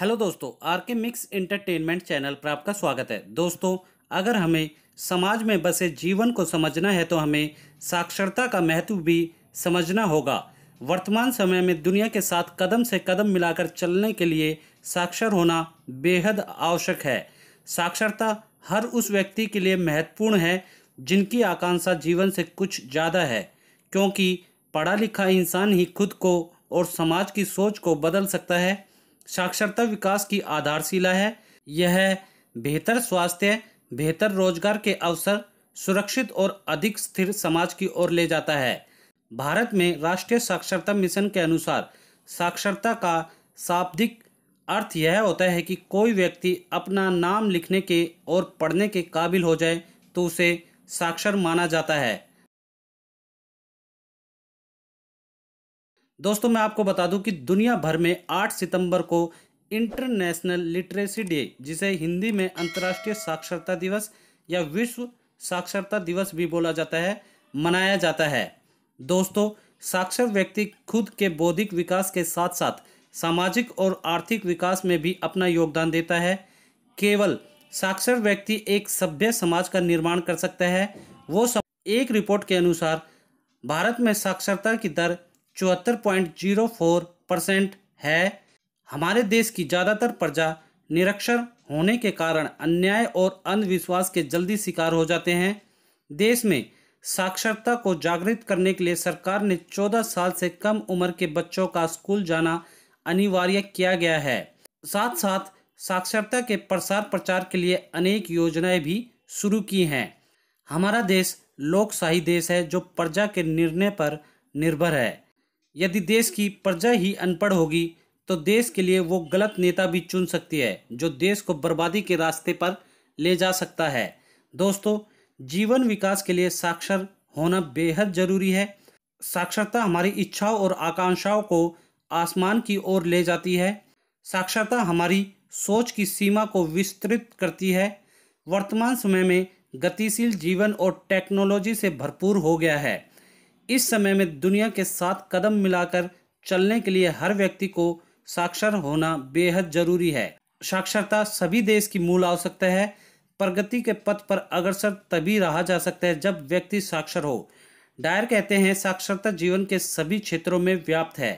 hello दोस्तों are के mix entertainment channel पर आपका स्वागत है दोस्तों अगर हमें समाज में बसे जीवन को समझना है तो हमें साक्षरता का महत्व भी समझना होगा वर्तमान समय में दुनिया के साथ कदम से कदम मिलाकर चलने के लिए साक्षर होना बेहद आवश्यक है साक्षरता हर उस व्यक्ति के लिए महत्वपूर्ण है जिनकी आकांक्षा जीवन से कुछ ज़्यादा है क्योंकि पढ़ा लिखा इंसान ही खुद को और समाज की सोच को बदल सकता है साक्षरता विकास की आधारशिला है यह बेहतर स्वास्थ्य बेहतर रोजगार के अवसर सुरक्षित और अधिक स्थिर समाज की ओर ले जाता है भारत में राष्ट्रीय साक्षरता मिशन के अनुसार साक्षरता का शाब्दिक अर्थ यह होता है कि कोई व्यक्ति अपना नाम लिखने के और पढ़ने के काबिल हो जाए तो उसे साक्षर माना जाता है दोस्तों मैं आपको बता दूं कि दुनिया भर में 8 सितंबर को इंटरनेशनल लिटरेसी डे जिसे हिंदी में अंतर्राष्ट्रीय साक्षरता दिवस या विश्व साक्षरता दिवस भी बोला जाता है मनाया जाता है दोस्तों साक्षर व्यक्ति खुद के बौद्धिक विकास के साथ साथ सामाजिक और आर्थिक विकास में भी अपना योगदान देता है केवल साक्षर व्यक्ति एक सभ्य समाज का निर्माण कर सकता है वो सम... एक रिपोर्ट के अनुसार भारत में साक्षरता की दर चौहत्तर पॉइंट जीरो फोर परसेंट है हमारे देश की ज़्यादातर प्रजा निरक्षर होने के कारण अन्याय और अंधविश्वास के जल्दी शिकार हो जाते हैं देश में साक्षरता को जागृत करने के लिए सरकार ने 14 साल से कम उम्र के बच्चों का स्कूल जाना अनिवार्य किया गया है साथ साथ साक्षरता के प्रसार प्रचार के लिए अनेक योजनाएं भी शुरू की हैं हमारा देश लोकशाही देश है जो प्रजा के निर्णय पर निर्भर है यदि देश की प्रजा ही अनपढ़ होगी तो देश के लिए वो गलत नेता भी चुन सकती है जो देश को बर्बादी के रास्ते पर ले जा सकता है दोस्तों जीवन विकास के लिए साक्षर होना बेहद जरूरी है साक्षरता हमारी इच्छाओं और आकांक्षाओं को आसमान की ओर ले जाती है साक्षरता हमारी सोच की सीमा को विस्तृत करती है वर्तमान समय में गतिशील जीवन और टेक्नोलॉजी से भरपूर हो गया है इस समय में दुनिया के साथ कदम मिलाकर चलने के लिए हर व्यक्ति को साक्षर होना बेहद जरूरी है साक्षरता सभी देश की मूल आवश्यकता है प्रगति के पथ पर अग्रसर तभी रहा जा सकता है जब व्यक्ति साक्षर हो डायर कहते हैं साक्षरता जीवन के सभी क्षेत्रों में व्याप्त है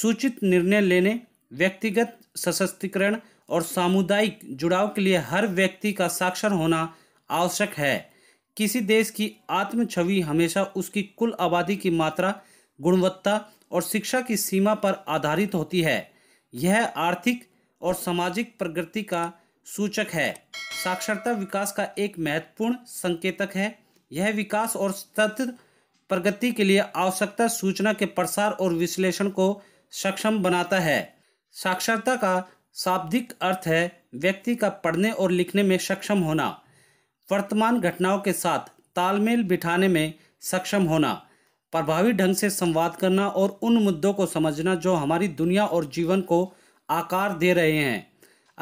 सूचित निर्णय लेने व्यक्तिगत सशक्तिकरण और सामुदायिक जुड़ाव के लिए हर व्यक्ति का साक्षर होना आवश्यक है किसी देश की आत्म छवि हमेशा उसकी कुल आबादी की मात्रा गुणवत्ता और शिक्षा की सीमा पर आधारित होती है यह आर्थिक और सामाजिक प्रगति का सूचक है साक्षरता विकास का एक महत्वपूर्ण संकेतक है यह विकास और सतत प्रगति के लिए आवश्यकता सूचना के प्रसार और विश्लेषण को सक्षम बनाता है साक्षरता का शाब्दिक अर्थ है व्यक्ति का पढ़ने और लिखने में सक्षम होना वर्तमान घटनाओं के साथ तालमेल बिठाने में सक्षम होना प्रभावी ढंग से संवाद करना और उन मुद्दों को समझना जो हमारी दुनिया और जीवन को आकार दे रहे हैं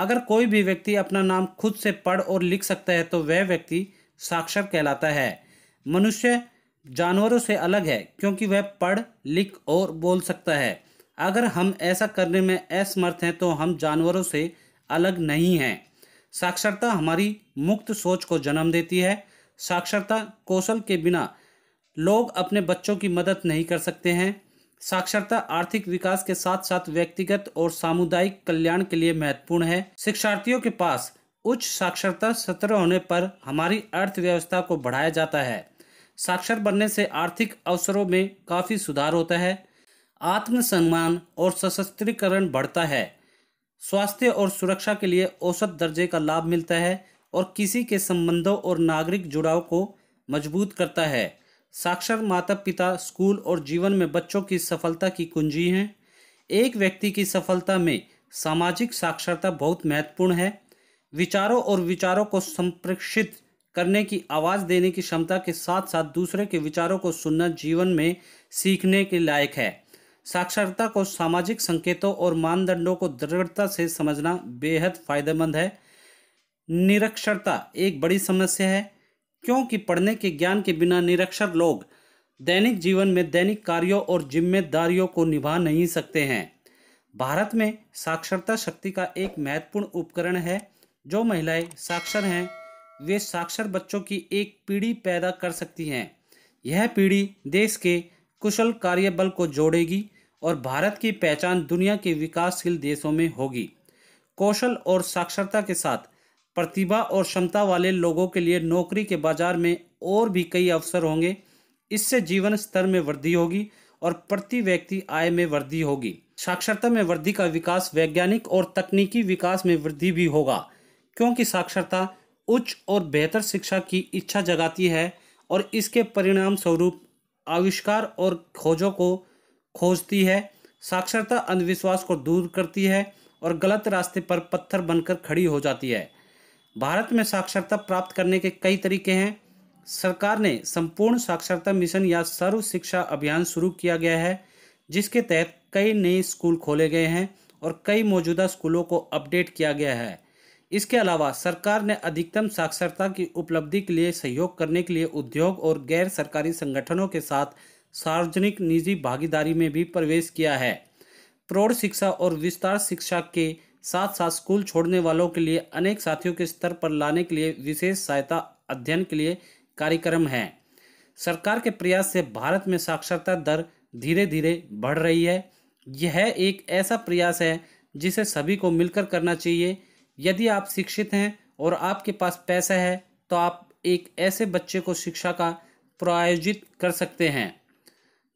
अगर कोई भी व्यक्ति अपना नाम खुद से पढ़ और लिख सकता है तो वह व्यक्ति साक्षर कहलाता है मनुष्य जानवरों से अलग है क्योंकि वह पढ़ लिख और बोल सकता है अगर हम ऐसा करने में असमर्थ हैं तो हम जानवरों से अलग नहीं हैं साक्षरता हमारी मुक्त सोच को जन्म देती है साक्षरता कौशल के बिना लोग अपने बच्चों की मदद नहीं कर सकते हैं साक्षरता आर्थिक विकास के साथ साथ व्यक्तिगत और सामुदायिक कल्याण के लिए महत्वपूर्ण है शिक्षार्थियों के पास उच्च साक्षरता सत्र होने पर हमारी अर्थव्यवस्था को बढ़ाया जाता है साक्षर बनने से आर्थिक अवसरों में काफ़ी सुधार होता है आत्मसम्मान और सशस्त्रीकरण बढ़ता है स्वास्थ्य और सुरक्षा के लिए औसत दर्जे का लाभ मिलता है और किसी के संबंधों और नागरिक जुड़ाव को मजबूत करता है साक्षर माता पिता स्कूल और जीवन में बच्चों की सफलता की कुंजी हैं एक व्यक्ति की सफलता में सामाजिक साक्षरता बहुत महत्वपूर्ण है विचारों और विचारों को संप्रेक्षित करने की आवाज़ देने की क्षमता के साथ साथ दूसरे के विचारों को सुनना जीवन में सीखने के लायक है साक्षरता को सामाजिक संकेतों और मानदंडों को दृढ़ता से समझना बेहद फायदेमंद है निरक्षरता एक बड़ी समस्या है क्योंकि पढ़ने के ज्ञान के बिना निरक्षर लोग दैनिक जीवन में दैनिक कार्यों और जिम्मेदारियों को निभा नहीं सकते हैं भारत में साक्षरता शक्ति का एक महत्वपूर्ण उपकरण है जो महिलाएं साक्षर हैं वे साक्षर बच्चों की एक पीढ़ी पैदा कर सकती हैं यह पीढ़ी देश के कुशल कार्यबल को जोड़ेगी और भारत की पहचान दुनिया के विकासशील देशों में होगी कौशल और साक्षरता के साथ प्रतिभा और क्षमता वाले लोगों के लिए नौकरी के बाजार में और भी कई अवसर होंगे इससे जीवन स्तर में वृद्धि होगी और प्रति व्यक्ति आय में वृद्धि होगी साक्षरता में वृद्धि का विकास वैज्ञानिक और तकनीकी विकास में वृद्धि भी होगा क्योंकि साक्षरता उच्च और बेहतर शिक्षा की इच्छा जगाती है और इसके परिणाम स्वरूप आविष्कार और खोजों को खोजती है साक्षरता अंधविश्वास को दूर करती है और गलत रास्ते पर पत्थर बनकर खड़ी हो जाती है भारत में साक्षरता प्राप्त करने के कई तरीके हैं सरकार ने संपूर्ण साक्षरता मिशन या सर्व शिक्षा अभियान शुरू किया गया है जिसके तहत कई नए स्कूल खोले गए हैं और कई मौजूदा स्कूलों को अपडेट किया गया है इसके अलावा सरकार ने अधिकतम साक्षरता की उपलब्धि के लिए सहयोग करने के लिए उद्योग और गैर सरकारी संगठनों के साथ सार्वजनिक निजी भागीदारी में भी प्रवेश किया है प्रौढ़ शिक्षा और विस्तार शिक्षा के साथ साथ स्कूल छोड़ने वालों के लिए अनेक साथियों के स्तर पर लाने के लिए विशेष सहायता अध्ययन के लिए कार्यक्रम है सरकार के प्रयास से भारत में साक्षरता दर धीरे धीरे बढ़ रही है यह एक ऐसा प्रयास है जिसे सभी को मिलकर करना चाहिए यदि आप शिक्षित हैं और आपके पास पैसा है तो आप एक ऐसे बच्चे को शिक्षा का प्रायोजित कर सकते हैं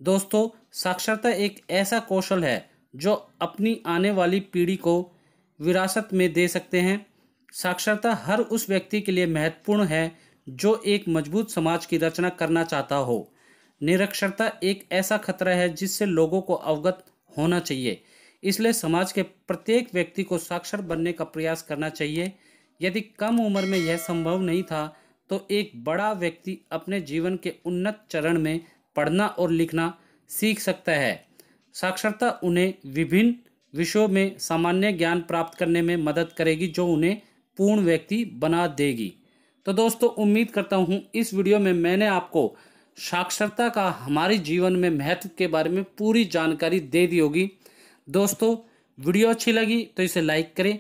दोस्तों साक्षरता एक ऐसा कौशल है जो अपनी आने वाली पीढ़ी को विरासत में दे सकते हैं साक्षरता हर उस व्यक्ति के लिए महत्वपूर्ण है जो एक मजबूत समाज की रचना करना चाहता हो निरक्षरता एक ऐसा खतरा है जिससे लोगों को अवगत होना चाहिए इसलिए समाज के प्रत्येक व्यक्ति को साक्षर बनने का प्रयास करना चाहिए यदि कम उम्र में यह संभव नहीं था तो एक बड़ा व्यक्ति अपने जीवन के उन्नत चरण में पढ़ना और लिखना सीख सकता है साक्षरता उन्हें विभिन्न विषयों में सामान्य ज्ञान प्राप्त करने में मदद करेगी जो उन्हें पूर्ण व्यक्ति बना देगी तो दोस्तों उम्मीद करता हूँ इस वीडियो में मैंने आपको साक्षरता का हमारे जीवन में महत्व के बारे में पूरी जानकारी दे दी होगी दोस्तों वीडियो अच्छी लगी तो इसे लाइक करें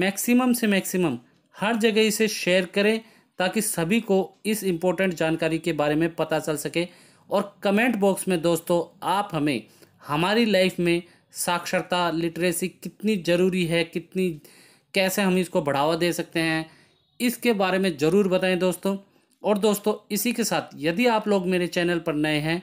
मैक्सिमम से मैक्सिमम हर जगह इसे शेयर करें ताकि सभी को इस इम्पोर्टेंट जानकारी के बारे में पता चल सके और कमेंट बॉक्स में दोस्तों आप हमें हमारी लाइफ में साक्षरता लिटरेसी कितनी ज़रूरी है कितनी कैसे हम इसको बढ़ावा दे सकते हैं इसके बारे में ज़रूर बताएं दोस्तों और दोस्तों इसी के साथ यदि आप लोग मेरे चैनल पर नए हैं